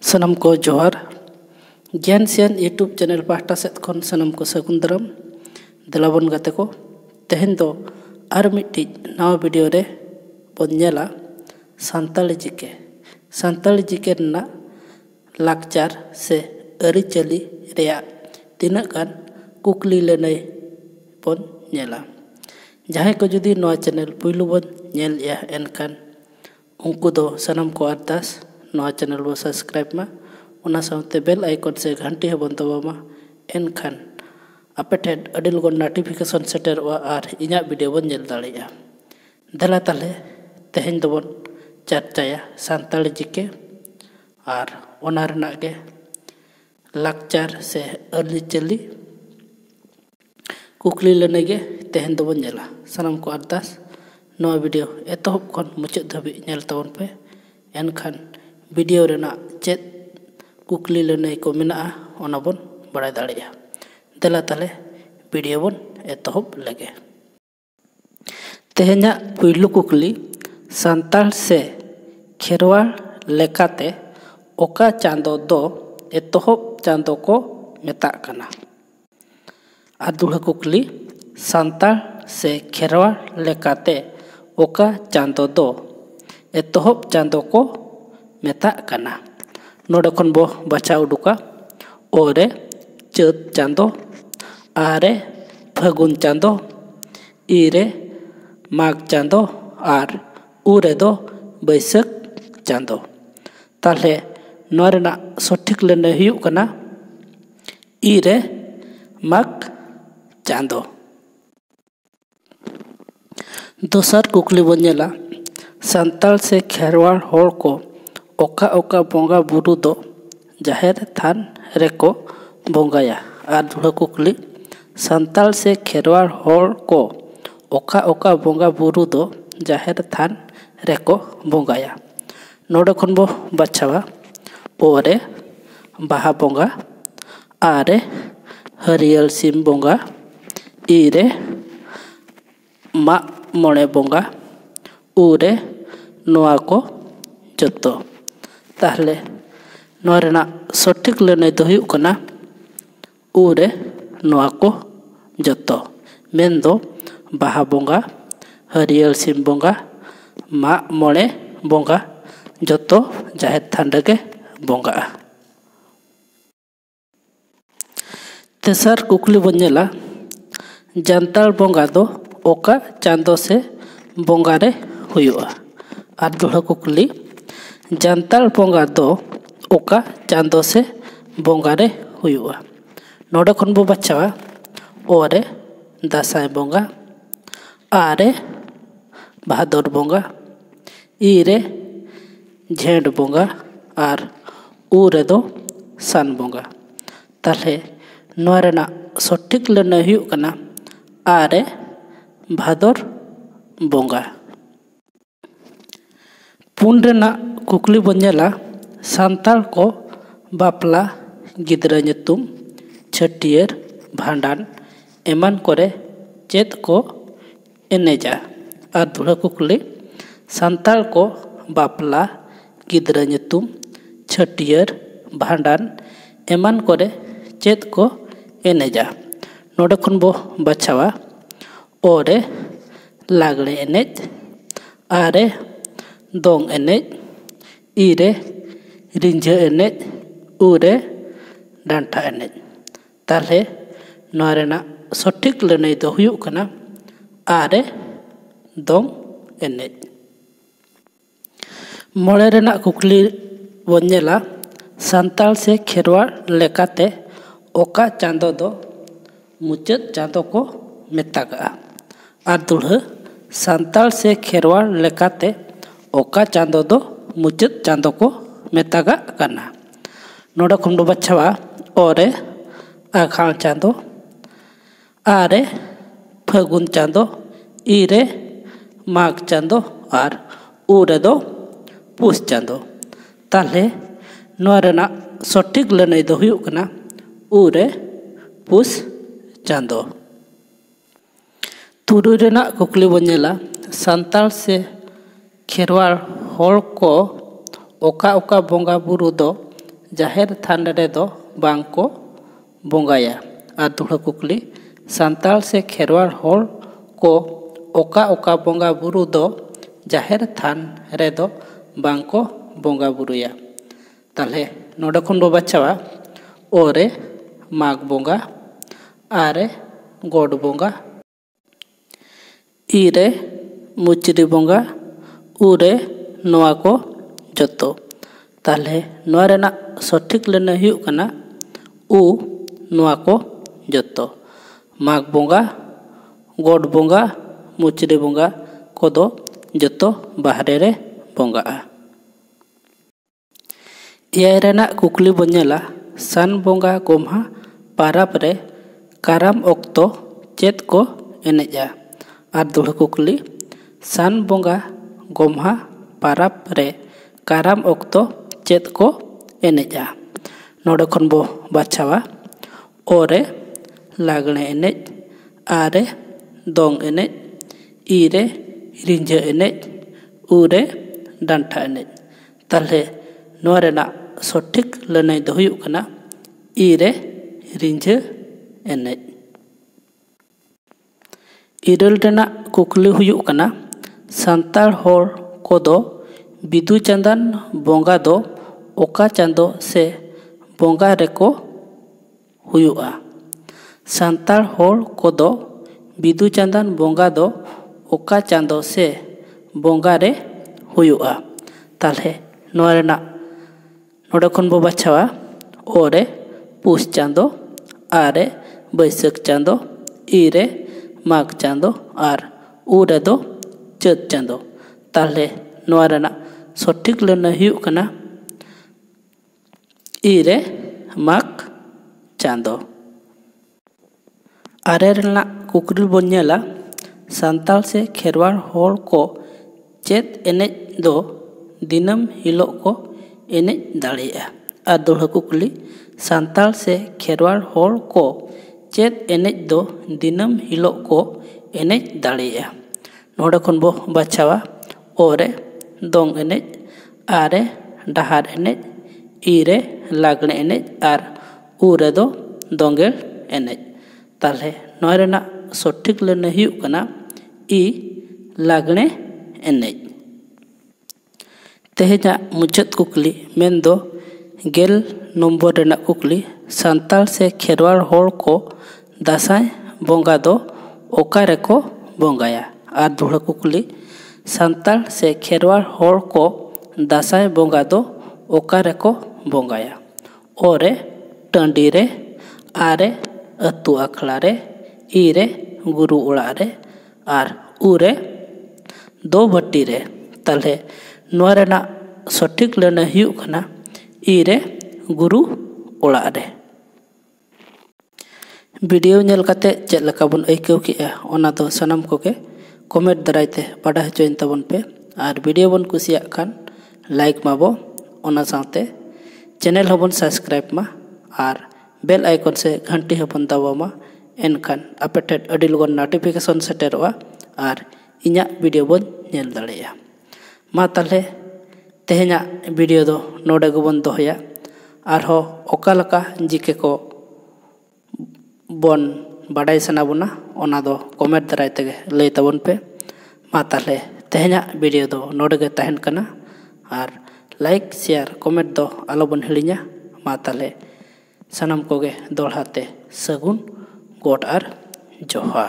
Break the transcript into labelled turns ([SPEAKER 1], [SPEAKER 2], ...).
[SPEAKER 1] ᱥᱟᱱᱟᱢ ᱠᱚ ᱡᱚᱦᱟᱨ ᱜᱮᱭᱟᱱ ᱥᱮᱭᱟᱱ ᱤᱭᱩᱴᱩᱵᱽ ᱪᱮᱱᱮᱞ ᱯᱟᱦᱴᱟ ᱥᱮᱫ ᱠᱷᱚᱱ ᱥᱟᱱᱟᱢ ᱠᱚ ᱥᱟᱹᱜᱩᱱ ᱫᱟᱨᱟᱢ ᱫᱮᱞᱟᱵᱚᱱ ᱜᱟᱛᱮ ᱠᱚ ᱛᱮᱦᱮᱧ ᱫᱚ ᱟᱨ ᱢᱤᱫᱴᱤᱡ ᱱᱟᱣᱟ ᱵᱷᱤᱰᱤᱭᱳ ᱨᱮ ᱵᱚᱱ ᱧᱮᱞᱟ ᱥᱟᱱᱛᱟᱲᱤ ᱡᱤᱠᱮ ᱥᱟᱱᱛᱟᱲᱤ ᱡᱤᱠᱮ ᱨᱮᱱᱟᱜ ᱞᱟᱠᱪᱟᱨ ᱥᱮ ᱟᱹᱨᱤᱪᱟᱹᱞᱤ ᱨᱮᱭᱟᱜ ᱛᱤᱱᱟᱹᱜ ᱜᱟᱱ ᱠᱩᱠᱞᱤ ᱞᱟᱹᱱᱟᱹᱭ ᱵᱚᱱ ᱧᱮᱞᱟ ᱡᱟᱦᱟᱸᱭ ᱠᱚ ᱡᱩᱫᱤ ᱱᱚᱣᱟ ᱪᱮᱱᱮᱞ ᱯᱩᱭᱞᱩ ᱵᱚᱱ ᱧᱮᱞᱮᱜᱼᱟ ᱮᱱᱠᱷᱟᱱ ᱩᱱᱠᱩ ᱫᱚ ᱥᱟᱱᱟᱢ ᱠᱚ ᱟᱨᱫᱟᱥ ᱱᱚᱣᱟ ᱪᱮᱱᱮᱞ ᱵᱚ ᱥᱟᱵᱥᱠᱨᱟᱭᱤᱵ ᱢᱟ ᱚᱱᱟ ᱥᱟᱶᱛᱮ ᱵᱮᱞ ᱟᱭᱠᱚᱱ ᱥᱮ ᱜᱷᱟᱱᱴᱤ ᱦᱚᱸ ᱵᱚᱱ ᱫᱚᱵᱟᱣ ᱢᱟ ᱮᱱᱠᱷᱟᱱ ᱟᱯᱮ ᱴᱷᱮᱱ ᱟᱹᱰᱤ ᱞᱚᱜᱚᱱ ᱱᱳᱴᱤᱯᱷᱤᱠᱮᱥᱚᱱ ᱥᱮᱴᱮᱨᱚᱜᱼᱟ ᱟᱨ ᱤᱧᱟᱹᱜ ᱵᱷᱤᱰᱤᱭᱳ ᱵᱚᱱ ᱧᱮᱞ ᱫᱟᱲᱮᱭᱟᱜᱼᱟ ᱫᱮᱞᱟ ᱛᱟᱦᱞᱮ ᱛᱮᱦᱮᱧ ᱫᱚᱵᱚᱱ ᱪᱟᱨᱪᱟᱭᱟ ᱥᱟᱱᱛᱟᱲᱤ ᱪᱤᱠᱤ ᱟᱨ ᱚᱱᱟ ᱨᱮᱱᱟᱜ ᱜᱮ ᱞᱟᱠᱪᱟᱨ ᱥᱮ ᱟᱹᱨᱤᱪᱟᱹᱞᱤ ᱠᱩᱠᱞᱤ ᱞᱟᱹᱱᱟᱹᱭ ᱜᱮ ᱛᱮᱦᱮᱧ ᱫᱚᱵᱚᱱ ᱧᱮᱞᱟ ᱥᱟᱱᱟᱢ ᱠᱚ ᱟᱨᱫᱟᱥ ᱱᱚᱣᱟ ᱵᱷᱤᱰᱤᱭᱳ ᱮᱛᱚᱦᱚᱵ ᱠᱷᱚᱱ ᱢᱩᱪᱟᱹᱫ ᱫᱷᱟᱹᱵᱤᱡ ᱧᱮᱞ ᱛᱟᱵᱚᱱ ᱯᱮ ᱮᱱᱠᱷᱟᱱ वीडियो रेना चेत कुकली लेने को मेना ओना बन बड़ा दाड़िया दला तले वीडियो बन एतहब लगे तेहेना पुलू कुकली सानताल से खेरवाड़ लेकाते ओका चांदो दो एतहब चांदो को मेता कना आदुड़ा कुकली सानताल से खेरवाड़ लेकाते ओका चांदो दो एतहब चांदो को मेता नोड़े खन बो बचा उड़ूका ओरे चत चांदो आरे फगुन चांदो इरे माघ चांदो आर उरे दो बैसक चांदो ताले ना सठिक लेने हुयुक कना इरे माघ चांदो दोसर कुकली बन सांताल से खेरवाड़ होड़ को ᱚᱠᱟ ᱚᱠᱟ ᱵᱚᱸᱜᱟ ᱵᱩᱨᱩ ᱫᱚ ᱡᱟᱦᱮᱨ ᱛᱷᱟᱱ ᱨᱮᱠᱚ ᱵᱚᱸᱜᱟᱭᱟ ᱟᱨ ᱫᱚᱦᱲᱟ ᱠᱩᱠᱞᱤ ᱥᱟᱱᱛᱟᱲ ᱥᱮ ᱠᱷᱮᱨᱣᱟᱲ ᱦᱚᱲ ᱠᱚ ᱚᱠᱟ ᱚᱠᱟ ᱵᱚᱸᱜᱟ ᱵᱩᱨᱩ ᱫᱚ ᱡᱟᱦᱮᱨ ᱛᱷᱟᱱ ᱨᱮᱠᱚ ᱵᱚᱸᱜᱟᱭᱟ ᱱᱚᱰᱮ ᱠᱷᱚᱱ ᱵᱚ ᱵᱟᱪᱷᱟᱣᱟ ᱯᱚᱨᱮ ᱵᱟᱦᱟ ᱵᱚᱸᱜᱟ ᱟᱨᱮ हरियल सिम बोंगा इरे माग मोड़े बोंगा उरे नोआ को जतो ᱛᱟᱦᱞᱮ ᱱᱚᱣᱟ ᱨᱮᱱᱟᱜ ᱥᱚᱴᱷᱤᱠ ᱞᱟᱹᱱᱟᱹᱭ ᱫᱚ ᱦᱩᱭᱩᱜ ᱠᱟᱱᱟ ᱩ ᱨᱮ ᱱᱚᱣᱟ ᱠᱚ ᱡᱚᱛᱚ ᱢᱮᱱ ᱫᱚ ᱵᱟᱦᱟ ᱵᱚᱸᱜᱟ हरियल सिम बंगा माग मोड़े बंगा जो जाहिर थान रगे बंगा तेसार कुकली बोला जानतार बंगा दो ओका चांदो से बंगा रे हुआ और दूसरा कुकली जानताल बंगा दो ओका चांदो से बंगारे हुआ नोडे खन बो बचावा ओरे दासाय बंगा आरे भादर बंगा इरे झेड बंगा आर उरे दो सान बंगा तले नोरेना सटीक लेना हुना आरे भादर बंगा पुन रेना बापला गिद्रेम छटियर भांडान एमान कोरे चेत को एनेजा और दूढ़ा कुकली संताल को बापला गिद्रेम छटियर भांडान एमान कोरे चेत को एनेजा नोडखन बो बचावा ओरे लागले एनेज आरे दोंग एनेज ᱤᱨᱮ ᱨᱤᱸᱡᱷᱟᱹ ᱮᱱᱮᱡ ᱩᱨᱮ ᱰᱟᱱᱴᱟ ᱮᱱᱮᱡ ᱛᱟᱦᱞᱮ ᱱᱚᱣᱟ ᱨᱮᱱᱟᱜ ᱥᱚᱴᱷᱤᱠ ᱞᱟᱹᱱᱟᱹᱭ ᱫᱚ ᱦᱩᱭᱩᱜ ᱠᱟᱱᱟ ᱟᱨᱮ ᱫᱚᱝ ᱮᱱᱮᱡ ᱢᱚᱬᱮ ᱨᱮᱱᱟᱜ ᱠᱩᱠᱞᱤ ᱵᱚᱱ ᱧᱮᱞᱟ ᱥᱟᱱᱛᱟᱲ ᱥᱮ ᱠᱷᱮᱨᱣᱟᱲ ᱞᱮᱠᱟᱛᱮ ᱚᱠᱟ ᱪᱟᱸᱫᱚ ᱫᱚ ᱢᱩᱪᱟᱹᱫ ᱪᱟᱸᱫᱚ ᱠᱚ ᱢᱮᱛᱟᱜᱼᱟ ᱟᱨ ᱫᱩᱲᱦᱟᱹ ᱥᱟᱱᱛᱟᱲ ᱥᱮ ᱠᱷᱮᱨᱣᱟᱲ ᱞᱮᱠᱟᱛᱮ ᱚᱠᱟ ᱪᱟᱸᱫᱚ ᱫᱚ मुचद चांद को मेतग करना नोड़ खुंड बछवा और आखाण चांद आरे फगुन चांद इरे माघ चांद और ऊरे दो पुष चांद ताले नारेना सटीक लेने दो होना ऊरे पुष चांद तुरुना कुकली बोला सानता से खेरवाड़ ओका ओका बंगा बुरु दो जाहिर थान दो बांको बंगाया आ दुड़ा कुकली संताल से खेरवार होल को ओका ओका बंगा बुरु दो जाहिर थान रे दो बांको बंगा बुरुया तले नोडकुन दो बच्चा ओरे माग बंगा आरे गोड बंगा ईरे मुचरी बंगा उरे ᱱᱚᱣᱟ ᱠᱚ ᱡᱚᱛᱚ ᱛᱟᱦᱞᱮ ᱱᱚᱣᱟ ᱨᱮᱱᱟᱜ ᱥᱚᱴᱷᱤᱠ ᱞᱟᱹᱱᱟᱹᱭ ᱦᱩᱭᱩᱜ ᱠᱟᱱᱟ ᱩ ᱱᱚᱣᱟ ᱠᱚ ᱡᱚᱛᱚ ᱢᱟᱜᱽ ᱵᱚᱸᱜᱟ ᱜᱚᱰ ᱵᱚᱸᱜᱟ ᱢᱩᱪᱨᱤ ᱵᱚᱸᱜᱟ ᱠᱚᱫᱚ ᱡᱚᱛᱚ ᱵᱟᱦᱨᱮ ᱨᱮ ᱵᱚᱸᱜᱟᱜᱼᱟ ᱮᱭᱟᱭ ᱨᱮᱱᱟᱜ ᱠᱩᱠᱞᱤ ᱵᱚᱱ ᱧᱮᱞᱟ ᱥᱟᱱ ᱵᱚᱸᱜᱟ ᱜᱚᱢᱦᱟ ᱯᱟᱨᱟᱵᱽ ᱨᱮ ᱠᱟᱨᱟᱢ ᱚᱠᱛᱚ ᱪᱮᱫ ᱠᱚ ᱮᱱᱮᱡᱼᱟ ᱟᱨ ᱫᱚᱦᱲᱟ ᱠᱩᱠᱞᱤ ᱥᱟᱱ ᱵᱚᱸᱜᱟ ᱜᱚᱢᱦᱟ ᱯᱟᱨᱟᱵᱽ ᱨᱮ ᱠᱟᱨᱟᱢ ᱚᱠᱛᱚ ᱪᱮᱫ ᱠᱚ ᱮᱱᱮᱡᱼᱟ ᱱᱚᱰᱮ ᱠᱷᱚᱱ ᱵᱚ ᱵᱟᱪᱷᱟᱣᱟ ᱚ ᱨᱮ ᱞᱟᱜᱽᱲᱮ ᱮᱱᱮᱡ ᱟ ᱨᱮ ᱫᱚᱝ ᱮᱱᱮᱡ ᱤ ᱨᱮ ᱨᱤᱸᱡᱷᱟᱹ ᱮᱱᱮᱡ ᱩ ᱨᱮ ᱰᱟᱱᱴᱟ ᱮᱱᱮᱡ ᱛᱟᱦᱚᱞᱮ ᱱᱚᱣᱟ ᱨᱮᱱᱟᱜ ᱥᱚᱴᱷᱤᱠ ᱞᱟᱹᱱᱟᱹᱭ ᱫᱚ ᱦᱩᱭᱩᱜ ᱠᱟᱱᱟ ᱤ ᱨᱮ ᱨᱤᱸᱡᱷᱟᱹ ᱮᱱᱮᱡ ᱤᱨᱟᱹᱞ ᱨᱮᱱᱟᱜ ᱠᱩᱠᱞᱤ ᱦᱩᱭᱩᱜ ᱠᱟᱱᱟ ᱥᱟᱱᱛᱟᱲ ᱦᱚᱲ विदु चंदन बंगा दो ओका चंदो से बंगा रेको हुयुआ संताल होल को दो विदु चंदन बंगा दो ओका चंदो से बंगा रे हुयुआ ताले नोरना नोडकन बबाछवा ओरे पुस चंदो आरे बैसक चंदो इरे माग चंदो आर उरे दो चत चंदो ताले नवा रना लेना ही उकना इरे मक चांदो आरे रना कुकरिल बोन्यला संताल से खेरवार होल को चेत एने दो दिनम हिलो को एने दाड़िया और दोहरा कुकली संताल से खेरवार होल को चेत एने दो दिनम हिलो को एने दाड़िया नोड़ा खन बो बचावा ओरे दोंग एनेज आरे डहार एनेज इरे लागने एनेज और उरे दो दोंगेल एनेज ताले नोय रेना सठिक लेने हुयुग कना इ लागने एनेज तेहेजा मुचाद कुकली मेन दो गेल नम्बर रेना कुकली सांताल से खेरवाड़ होड़ को दासाय बोंगा दो ओका रेको बोंगाया और दूहड़ा कुकली ᱥᱟᱱᱛᱟᱲ ᱥᱮ ᱠᱷᱮᱨᱣᱟᱲ ᱦᱚᱲ ᱠᱚ ᱫᱟᱸᱥᱟᱭ ᱵᱚᱸᱜᱟ ᱫᱚ ᱚᱠᱟ ᱨᱮᱠᱚ ᱵᱚᱸᱜᱟᱭᱟ ᱚᱨᱮ ᱴᱟᱺᱰᱤ ᱨᱮ ᱟᱨᱮ ᱟᱹᱛᱩ ᱟᱠᱷᱲᱟ ᱨᱮ ᱤᱨᱮ ᱜᱩᱨᱩ ᱚᱲᱟᱜ ᱨᱮ ᱟᱨ ᱩᱨᱮ ᱫᱚ ᱵᱷᱟᱹᱴᱤ ᱨᱮ ᱛᱟᱦᱞᱮ ᱱᱚᱣᱟ ᱨᱮᱱᱟᱜ ᱥᱚᱴᱷᱤᱠ ᱞᱟᱹᱱᱟᱹᱭ ᱦᱩᱭᱩᱜ ᱠᱟᱱᱟ ᱤᱨᱮ ᱜᱩᱨᱩ ᱚᱲᱟᱜ ᱨᱮ वीडियो नल चेक बन आयक के सामान को कमेंट दाराते बाडा हचन तबन पे और भिडियो बन कुछ खान लाइक माबो मोनते चैनल हम सब्सक्राइब मा और बेल आइकन से घंटी हम दबामा एनखान आपेटे लगन नोटिफिकेशन सेटर और इं भिडियो बेल दाले तेहेन भिडियो नोडे बन दया जिके को बन बाढ़ सेना कमेंट दाराय तक लै तबन पे मातले तेहना भिडियो नोड़ेन और लाइक शेयर कमेंट दो आलो बन हिड़ा मातले सनम को दौड़ते सगुन गोट और जोहार